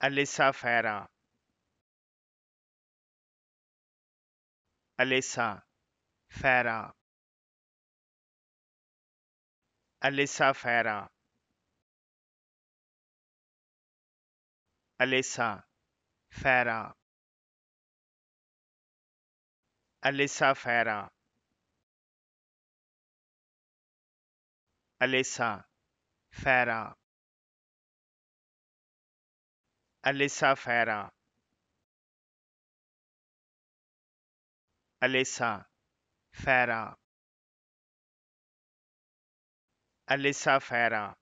Alyssa Farah. Alyssa Farah. Alyssa Farah. Alyssa Farah. Alyssa Farah. Alyssa Farah. Alyssa Farah. Alyssa Farah. Alyssa Farah.